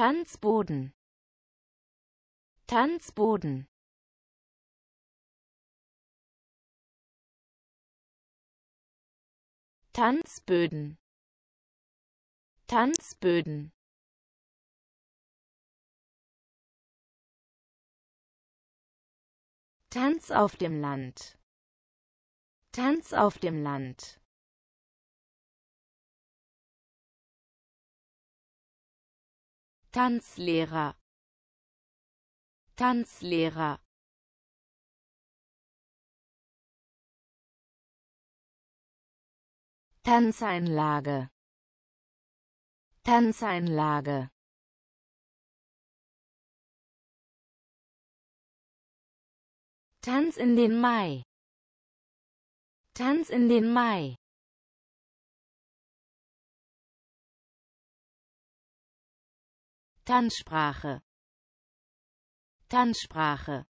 Tanzboden Tanzboden Tanzböden Tanzböden Tanz auf dem Land Tanz auf dem Land Tanzlehrer Tanzlehrer Tanzeinlage Tanzeinlage Tanz in den Mai Tanz in den Mai Tanzsprache Tanzsprache